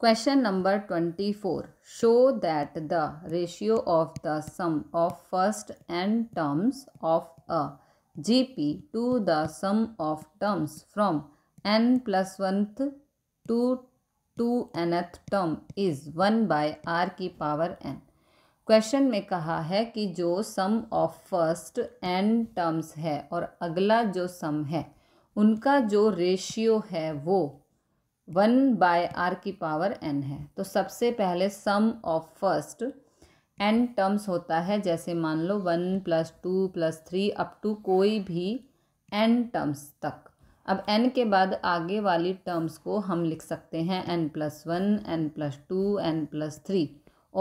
question number twenty four show that the ratio of the sum of first and terms of a G P to the sum of terms from n plus oneth to two nth term is one by r की power n question में कहा है कि जो sum of first and terms है और अगला जो सम है उनका जो रेशियो है वो वन बाय आर की पावर एन है तो सबसे पहले sum of first n terms होता है जैसे मान लो one plus two plus three up to कोई भी एन टर्म्स तक अब एन के बाद आगे वाली टर्म्स को हम लिख सकते हैं n plus one n plus two n plus three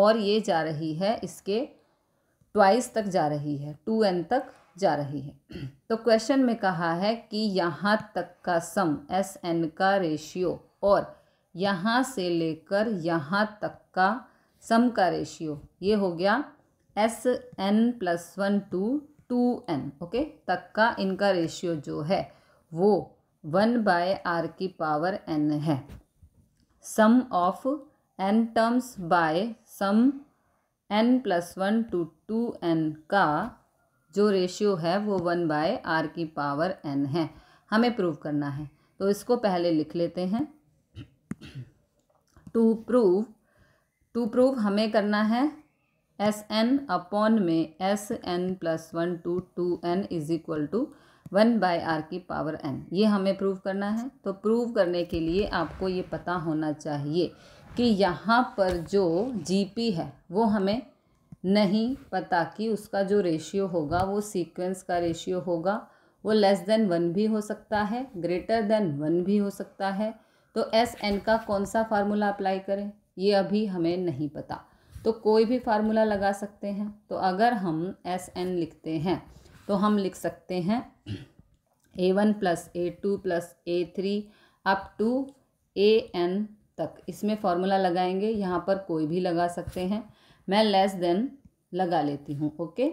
और ये जा रही है इसके ट्वाइस तक जा रही है टू एन तक जा रही है तो क्वेश्चन में कहा है कि यहाँ तक का सम एस एन का रेशियो और यहाँ से लेकर यहाँ तक का सम का रेशियो ये हो गया S n plus one to two n okay तक का इनका रेशियो जो है वो वन बाय आर की पावर एन है sum of n terms by sum n plus one to two n का जो रेशियो है वो वन बाय आर की पावर एन है हमें प्रूव करना है तो इसको पहले लिख लेते हैं टू प्रूव टू प्रूव हमें करना है एस एन अपॉन में S n plus one to two n is equal to one by r की पावर एन ये हमें प्रूव करना है तो प्रूव करने के लिए आपको ये पता होना चाहिए कि यहाँ पर जो जी है वो हमें नहीं पता कि उसका जो रेशियो होगा वो सीक्वेंस का रेशियो होगा वो लेस देन वन भी हो सकता है ग्रेटर देन वन भी हो सकता है तो एस एन का कौन सा फार्मूला अप्लाई करें ये अभी हमें नहीं पता तो कोई भी फार्मूला लगा सकते हैं तो अगर हम एस एन लिखते हैं तो हम लिख सकते हैं a one plus a two plus a three up to a n तक इसमें फार्मूला लगाएंगे यहाँ पर कोई भी लगा सकते हैं मैं लेस देन लगा लेती हूँ ओके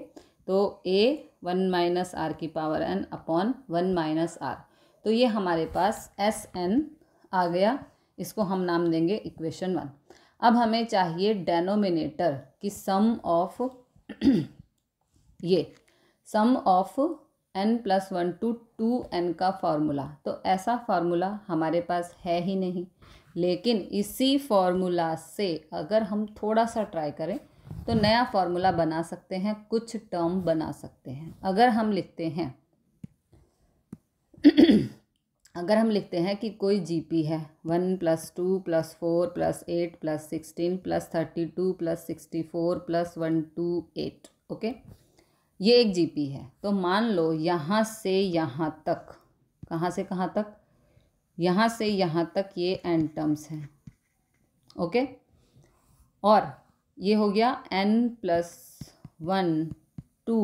तो ए वन माइनस आर की power n upon one minus r तो ये हमारे पास एस एन आ गया इसको हम नाम देंगे इक्वेशन वन अब हमें चाहिए डेनोमिनेटर कि सम ऑफ ये sum of n plus one to two n का फार्मूला तो ऐसा फार्मूला हमारे पास है ही नहीं लेकिन इसी फार्मूला से अगर हम थोड़ा सा ट्राई करें तो नया फार्मूला बना सकते हैं कुछ टर्म बना सकते हैं अगर हम लिखते हैं अगर हम लिखते हैं कि कोई जीपी है one plus two plus four plus eight plus sixteen plus thirty two plus sixty four plus one two eight okay ये एक जीपी है तो मान लो यहाँ से यहाँ तक कहाँ से कहाँ तक यहाँ से यहाँ तक ये एन टर्म्स हैं ओके और ये हो गया n plus one to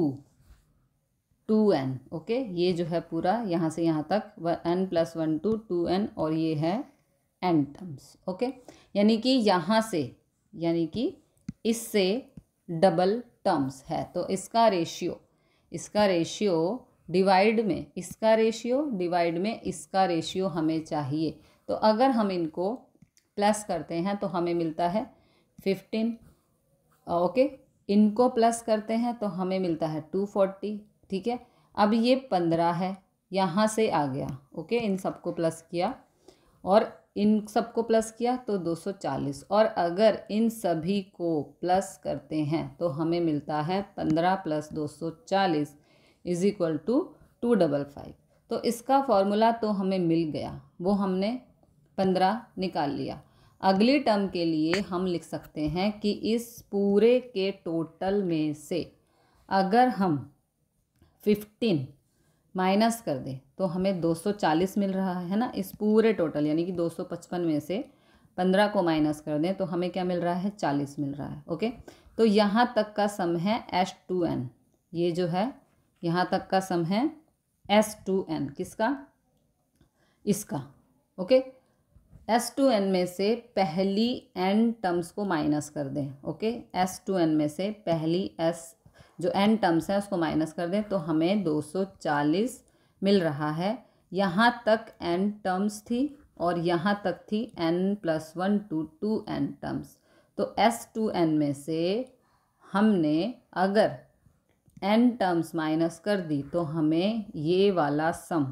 two n okay ये जो है पूरा यहाँ से यहाँ तक n plus one to two n और ये है एन टर्म्स ओके यानी कि यहाँ से यानी कि इससे डबल टर्म्स है तो इसका रेशियो इसका रेशियो डिवाइड में इसका रेशियो डिवाइड में इसका रेशियो हमें चाहिए तो अगर हम इनको प्लस करते हैं तो हमें मिलता है फिफ्टीन ओके इनको प्लस करते हैं तो हमें मिलता है टू फोर्टी ठीक है अब ये पंद्रह है यहाँ से आ गया ओके इन सबको प्लस किया और इन सबको प्लस किया तो दो सौ चालीस और अगर इन सभी को प्लस करते हैं तो हमें मिलता है पंद्रह प्लस दो सौ चालीस is equal to two double five तो इसका फॉर्मूला तो हमें मिल गया वो हमने पंद्रह निकाल लिया अगली टर्म के लिए हम लिख सकते हैं कि इस पूरे के टोटल में से अगर हम फिफ्टीन माइनस कर दें तो हमें 240 मिल रहा है ना इस पूरे टोटल यानी कि 255 में से 15 को माइनस कर दें तो हमें क्या मिल रहा है 40 मिल रहा है ओके तो यहाँ तक का सम है एस टू एन ये जो है यहाँ तक का सम है एस टू एन किसका इसका ओके एस टू एन में से पहली एन टर्म्स को माइनस कर दें ओके एस टू एन में से पहली एस जो एन टर्म्स हैं उसको माइनस कर दें तो हमें 240 मिल रहा है यहाँ तक एन टर्म्स थी और यहाँ तक थी n plus one to two n terms तो एस टू एन में से हमने अगर एन टर्म्स माइनस कर दी तो हमें ये वाला सम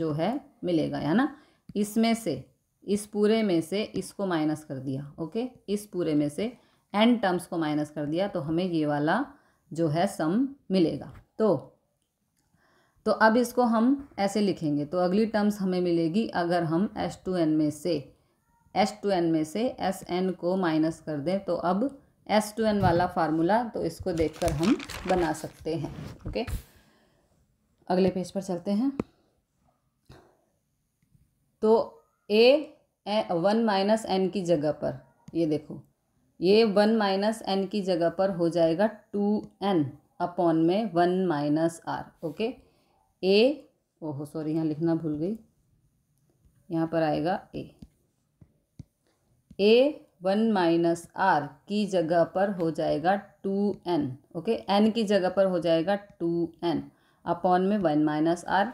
जो है मिलेगा है ना इसमें से इस पूरे में से इसको माइनस कर दिया ओके इस पूरे में से एन टर्म्स को माइनस कर दिया तो हमें ये वाला जो है सम मिलेगा तो तो अब इसको हम ऐसे लिखेंगे तो अगली टर्म्स हमें मिलेगी अगर हम एस टू एन में से एस टू एन में से एस एन को माइनस कर दें तो अब एस टू एन वाला फार्मूला तो इसको देखकर हम बना सकते हैं ओके अगले पेज पर चलते हैं तो ए वन माइनस एन की जगह पर ये देखो ये वन माइनस एन की जगह पर हो जाएगा टू एन अपॉन में one minus r okay a oh sorry यहाँ लिखना भूल गई यहाँ पर आएगा a a one minus r की जगह पर हो जाएगा टू एन ओके एन की जगह पर हो जाएगा टू एन अपॉन में one minus r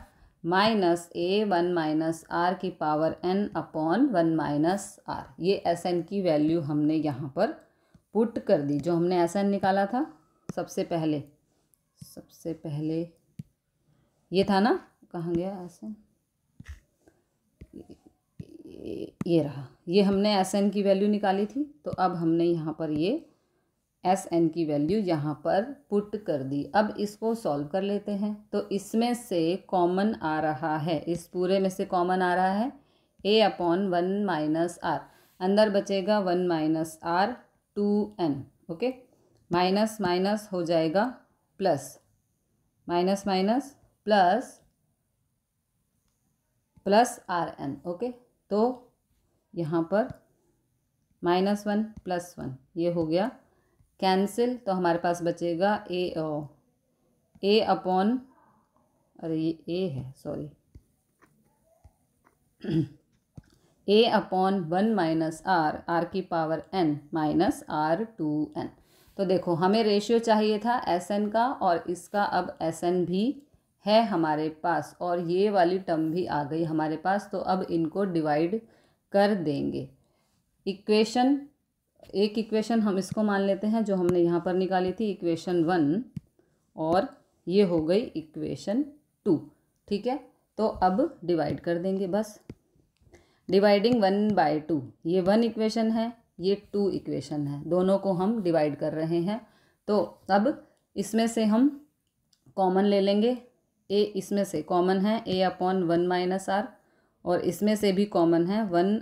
minus a one minus r की power n upon one minus r ये एस एन की वैल्यू हमने यहाँ पर पुट कर दी जो हमने एस एन निकाला था सबसे पहले सबसे पहले ये था ना कहाँ गया एस एन ये रहा ये हमने एस एन की वैल्यू निकाली थी तो अब हमने यहाँ पर ये एस एन की वैल्यू यहाँ पर पुट कर दी अब इसको सॉल्व कर लेते हैं तो इसमें से कॉमन आ रहा है इस पूरे में से कॉमन आ रहा है a upon one minus r अंदर बचेगा one minus r two n okay minus minus हो जाएगा plus minus minus plus plus r n okay तो यहाँ पर माइनस वन प्लस वन ये हो गया कैंसिल तो हमारे पास बचेगा ए ओ ए अपॉन अरे ये ए है sorry a upon one minus r r की power n minus r two n तो देखो हमें रेशियो चाहिए था एस एन का और इसका अब एस एन भी है हमारे पास और ये वाली टर्म भी आ गई हमारे पास तो अब इनको डिवाइड कर देंगे इक्वेशन एक इक्वेशन हम इसको मान लेते हैं जो हमने यहाँ पर निकाली थी इक्वेशन वन और ये हो गई इक्वेशन टू ठीक है तो अब डिवाइड कर देंगे बस डिवाइडिंग वन बाय टू ये वन इक्वेशन है ये टू इक्वेशन है दोनों को हम डिवाइड कर रहे हैं तो अब इसमें से हम कॉमन ले लेंगे ए इसमें से कॉमन है a upon one minus r और इसमें से भी कॉमन है one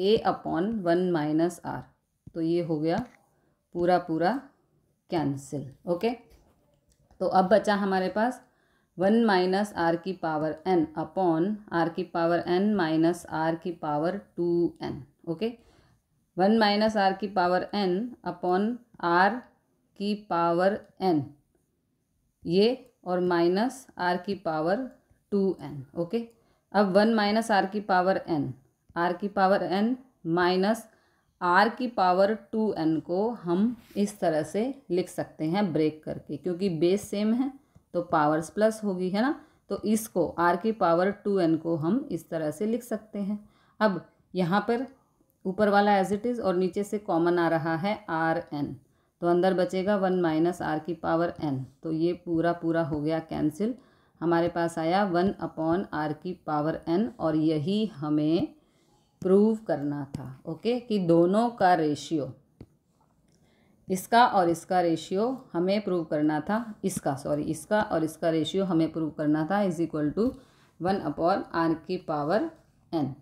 a upon one minus r तो ये हो गया पूरा पूरा कैंसिल ओके तो अब बचा हमारे पास वन माइनस आर की पावर एन अपॉन आर की पावर एन माइनस आर की power two n okay one minus r की पावर एन अपॉन आर की पावर एन ये और माइनस आर की पावर टू एन ओके अब वन माइनस आर की पावर एन आर की पावर एन माइनस आर की पावर टू एन को हम इस तरह से लिख सकते हैं ब्रेक करके क्योंकि बेस सेम है तो पावर्स प्लस होगी है ना तो इसको आर की पावर टू एन को हम इस तरह से लिख सकते हैं अब यहाँ पर ऊपर वाला एज इट इज़ और नीचे से कॉमन आ रहा है आर एन तो अंदर बचेगा वन माइनस आर की पावर एन तो ये पूरा पूरा हो गया कैंसिल हमारे पास आया वन अपॉन आर की पावर एन और यही हमें प्रूव करना था ओके कि दोनों का रेशियो इसका और इसका रेशियो हमें प्रूव करना था इसका सॉरी इसका और इसका रेशियो हमें प्रूव करना था is equal to one upon r की पावर एन